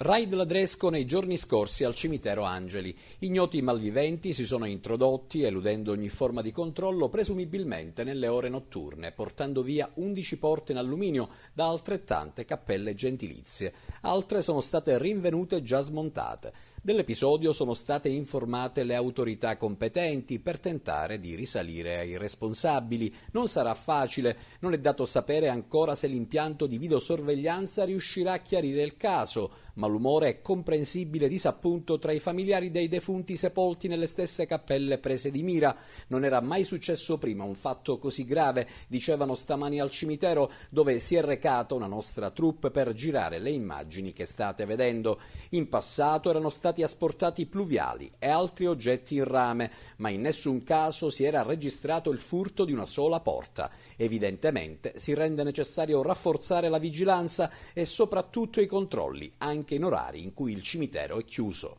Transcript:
Raid ladresco nei giorni scorsi al cimitero Angeli. Ignoti malviventi si sono introdotti, eludendo ogni forma di controllo, presumibilmente nelle ore notturne, portando via 11 porte in alluminio da altrettante cappelle gentilizie. Altre sono state rinvenute già smontate. Dell'episodio sono state informate le autorità competenti per tentare di risalire ai responsabili. Non sarà facile, non è dato sapere ancora se l'impianto di videosorveglianza riuscirà a chiarire il caso ma l'umore è comprensibile disappunto tra i familiari dei defunti sepolti nelle stesse cappelle prese di mira. Non era mai successo prima un fatto così grave, dicevano stamani al cimitero, dove si è recata una nostra troupe per girare le immagini che state vedendo. In passato erano stati asportati pluviali e altri oggetti in rame, ma in nessun caso si era registrato il furto di una sola porta. Evidentemente si rende necessario rafforzare la vigilanza e soprattutto i controlli, anche anche in orari in cui il cimitero è chiuso.